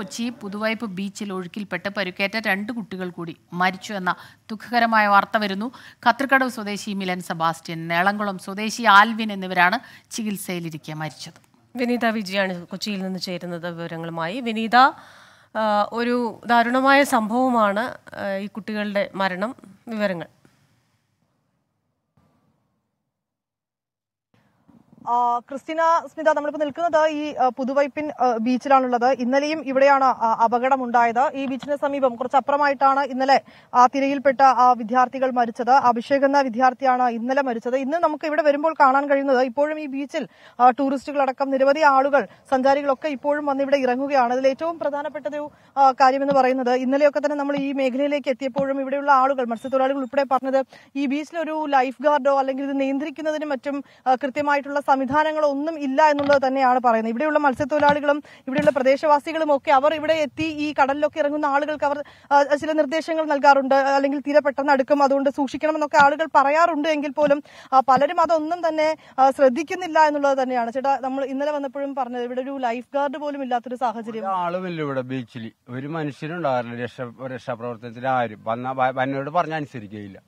കൊച്ചി പുതുവൈപ്പ് ബീച്ചിൽ ഒഴുക്കിൽപ്പെട്ട് പരുക്കേറ്റ രണ്ട് കുട്ടികൾ കൂടി മരിച്ചു എന്ന ദുഃഖകരമായ വാർത്ത വരുന്നു കത്രിക്കടവ് സ്വദേശി മിലൻ സെബാസ്റ്റ്യൻ നേളംകുളം സ്വദേശി ആൽവിൻ എന്നിവരാണ് ചികിത്സയിലിരിക്കെ മരിച്ചത് വിനീത വിജയാണ് കൊച്ചിയിൽ നിന്ന് ചേരുന്നത് വിവരങ്ങളുമായി വിനീത ഒരു ദാരുണമായ സംഭവമാണ് ഈ കുട്ടികളുടെ മരണം വിവരങ്ങൾ ക്രിസ്റ്റീന സ്മിത നമ്മളിപ്പോ നിൽക്കുന്നത് ഈ പുതുവൈപ്പിൻ ബീച്ചിലാണുള്ളത് ഇന്നലെയും ഇവിടെയാണ് ഉണ്ടായത് ഈ ബീച്ചിന് സമീപം കുറച്ചപ്പുറമായിട്ടാണ് ഇന്നലെ ആ തിരയിൽപ്പെട്ട ആ വിദ്യാർത്ഥികൾ മരിച്ചത് അഭിഷേക് എന്ന വിദ്യാർത്ഥിയാണ് ഇന്നലെ മരിച്ചത് ഇന്ന് നമുക്ക് ഇവിടെ വരുമ്പോൾ കാണാൻ കഴിയുന്നത് ഇപ്പോഴും ഈ ബീച്ചിൽ ടൂറിസ്റ്റുകളടക്കം നിരവധി ആളുകൾ സഞ്ചാരികളൊക്കെ ഇപ്പോഴും വന്ന് ഇവിടെ ഇറങ്ങുകയാണ് അതിൽ ഏറ്റവും പ്രധാനപ്പെട്ട ഒരു കാര്യമെന്ന് പറയുന്നത് ഇന്നലെയൊക്കെ തന്നെ നമ്മൾ ഈ മേഖലയിലേക്ക് എത്തിയപ്പോഴും ഇവിടെയുള്ള ആളുകൾ മത്സ്യത്തൊഴിലാളികൾ ഉൾപ്പെടെ പറഞ്ഞത് ഈ ബീച്ചിലൊരു ലൈഫ് ഗാർഡോ അല്ലെങ്കിൽ ഇത് നിയന്ത്രിക്കുന്നതിനും മറ്റും കൃത്യമായിട്ടുള്ള സംവിധാനങ്ങളോ ഒന്നും ഇല്ല എന്നുള്ളത് തന്നെയാണ് പറയുന്നത് ഇവിടെയുള്ള മത്സ്യത്തൊഴിലാളികളും ഇവിടെയുള്ള പ്രദേശവാസികളും ഒക്കെ അവർ ഇവിടെ എത്തി ഈ കടലിലൊക്കെ ഇറങ്ങുന്ന ആളുകൾക്ക് അവർ ചില നിർദ്ദേശങ്ങൾ നൽകാറുണ്ട് അല്ലെങ്കിൽ തീരെ പെട്ടെന്ന് അടുക്കും അതുകൊണ്ട് സൂക്ഷിക്കണമെന്നൊക്കെ ആളുകൾ പറയാറുണ്ട് എങ്കിൽ പോലും പലരും അതൊന്നും തന്നെ ശ്രദ്ധിക്കുന്നില്ല എന്നുള്ളത് തന്നെയാണ് ചേട്ടാ നമ്മൾ ഇന്നലെ വന്നപ്പോഴും പറഞ്ഞത് ഇവിടെ ഒരു ലൈഫ് ഗാർഡ് പോലും ഇല്ലാത്തൊരു സാഹചര്യം ആളുമില്ല ഇവിടെ ബീച്ചിൽ ഒരു രക്ഷ രക്ഷാപ്രവർത്തനത്തിൽ ആരും വന്നോട് പറഞ്ഞ അനുസരിക്കുകയില്ല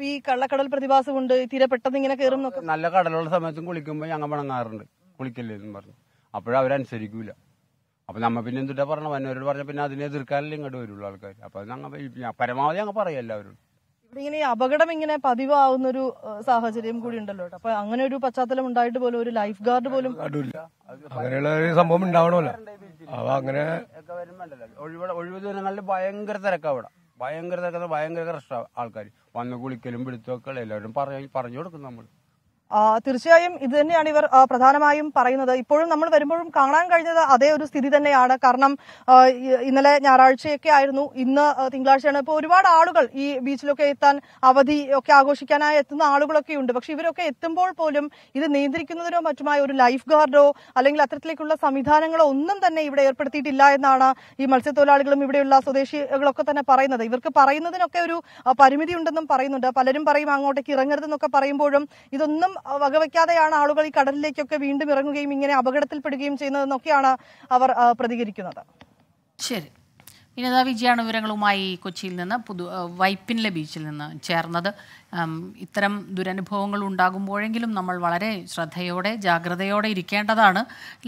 അപ്പൊ ഈ കള്ളക്കടൽ പ്രതിഭാസം ഉണ്ട് തീരെ പെട്ടെന്ന് ഇങ്ങനെ കയറും നല്ല കടലുള്ള സമയത്തും കുളിക്കുമ്പോ ഞങ്ങൾ വണങ്ങാറുണ്ട് കുളിക്കല്ലേന്നും പറഞ്ഞു അവരനുസരിക്കൂല അപ്പൊ നമ്മ പിന്നെ എന്തിട്ടാ പറഞ്ഞു വന്നവരോട് പറഞ്ഞ പിന്നെ അതിനെ എതിർക്കാനല്ലേ ഇങ്ങോട്ട് വരുള്ളൂ ആൾക്കാർ അപ്പൊ ഞങ്ങൾ പരമാവധി ഞങ്ങൾ പറയും എല്ലാവരും ഇവിടെ ഇങ്ങനെ അപകടം ഇങ്ങനെ പതിവാവുന്ന ഒരു സാഹചര്യം കൂടി ഉണ്ടല്ലോ അപ്പൊ അങ്ങനെ ഒരു പശ്ചാത്തലം ഉണ്ടായിട്ട് പോലും ഒരു ലൈഫ് ഗാർഡ് പോലും അങ്ങനെയുള്ള ഒരു സംഭവം ഉണ്ടാവണല്ലോ അങ്ങനെ ഒഴിവ് ദിനങ്ങളിൽ ഭയങ്കര തിരക്കാവിടെ ഭയങ്കര ഭയങ്കര കഷ്ട ആൾക്കാർ വന്ന് കുളിക്കലും പിടുത്തമൊക്കെ എല്ലാവരും പറഞ്ഞു പറഞ്ഞു കൊടുക്കും നമ്മൾ തീർച്ചയായും ഇത് തന്നെയാണ് ഇവർ പ്രധാനമായും പറയുന്നത് ഇപ്പോഴും നമ്മൾ വരുമ്പോഴും കാണാൻ കഴിഞ്ഞത് അതേ ഒരു സ്ഥിതി തന്നെയാണ് കാരണം ഇന്നലെ ഞായറാഴ്ചയൊക്കെ ആയിരുന്നു ഇന്ന് തിങ്കളാഴ്ചയാണ് ഇപ്പോൾ ഒരുപാട് ആളുകൾ ഈ ബീച്ചിലൊക്കെ എത്താൻ അവധി ഒക്കെ ആഘോഷിക്കാനായി എത്തുന്ന ആളുകളൊക്കെ ഉണ്ട് പക്ഷെ ഇവരൊക്കെ എത്തുമ്പോൾ പോലും ഇത് നിയന്ത്രിക്കുന്നതിനോ മറ്റുമായ ഒരു ലൈഫ് ഗാർഡോ അല്ലെങ്കിൽ അത്തരത്തിലേക്കുള്ള സംവിധാനങ്ങളോ ഒന്നും തന്നെ ഇവിടെ ഏർപ്പെടുത്തിയിട്ടില്ല എന്നാണ് ഈ മത്സ്യത്തൊഴിലാളികളും ഇവിടെയുള്ള സ്വദേശികളൊക്കെ തന്നെ പറയുന്നത് ഇവർക്ക് പറയുന്നതിനൊക്കെ ഒരു പരിമിതി ഉണ്ടെന്നും പറയുന്നുണ്ട് പലരും പറയും അങ്ങോട്ടേക്ക് ഇറങ്ങരുതെന്നൊക്കെ പറയുമ്പോഴും ഇതൊന്നും വകവയ്ക്കാതെയാണ് ആളുകൾ ഈ കടലിലേക്കൊക്കെ വീണ്ടും ഇറങ്ങുകയും ഇങ്ങനെ അപകടത്തിൽപ്പെടുകയും ചെയ്യുന്നതെന്നൊക്കെയാണ് അവർ പ്രതികരിക്കുന്നത് ശരി വിനിത വിജയാണ് വിവരങ്ങളുമായി കൊച്ചിയിൽ നിന്ന് പുതു വൈപ്പിൻല ബീച്ചിൽ നിന്ന് ചേർന്നത് ഇത്തരം ദുരനുഭവങ്ങൾ ഉണ്ടാകുമ്പോഴെങ്കിലും നമ്മൾ വളരെ ശ്രദ്ധയോടെ ജാഗ്രതയോടെ ഇരിക്കേണ്ടതാണ്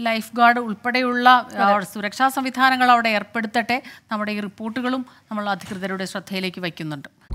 ലൈഫ് ഗാർഡ് ഉൾപ്പെടെയുള്ള സുരക്ഷാ സംവിധാനങ്ങൾ അവിടെ ഏർപ്പെടുത്തട്ടെ നമ്മുടെ ഈ റിപ്പോർട്ടുകളും നമ്മൾ അധികൃതരുടെ ശ്രദ്ധയിലേക്ക് വയ്ക്കുന്നുണ്ട്